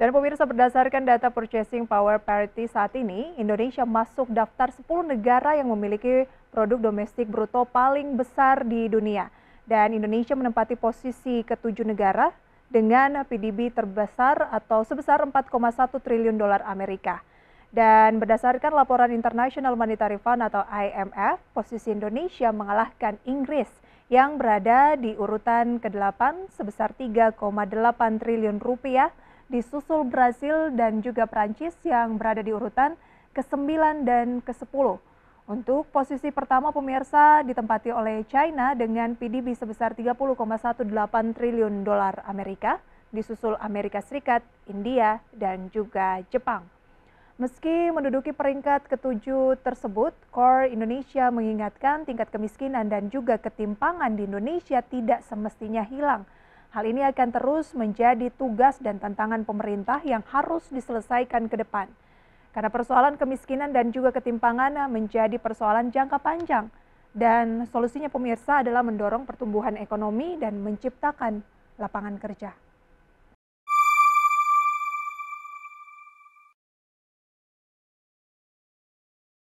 Dan pemirsa berdasarkan data purchasing power parity saat ini, Indonesia masuk daftar 10 negara yang memiliki produk domestik bruto paling besar di dunia. Dan Indonesia menempati posisi ketujuh negara dengan PDB terbesar atau sebesar 4,1 triliun dolar Amerika. Dan berdasarkan laporan International Monetary Fund atau IMF, posisi Indonesia mengalahkan Inggris yang berada di urutan ke-8 sebesar 3,8 triliun rupiah disusul Brazil dan juga Prancis yang berada di urutan ke-9 dan ke-10. Untuk posisi pertama pemirsa ditempati oleh China dengan PDB sebesar 30,18 triliun dolar Amerika, disusul Amerika Serikat, India, dan juga Jepang. Meski menduduki peringkat ketujuh tersebut, Core Indonesia mengingatkan tingkat kemiskinan dan juga ketimpangan di Indonesia tidak semestinya hilang – Hal ini akan terus menjadi tugas dan tantangan pemerintah yang harus diselesaikan ke depan. Karena persoalan kemiskinan dan juga ketimpangan menjadi persoalan jangka panjang. Dan solusinya pemirsa adalah mendorong pertumbuhan ekonomi dan menciptakan lapangan kerja.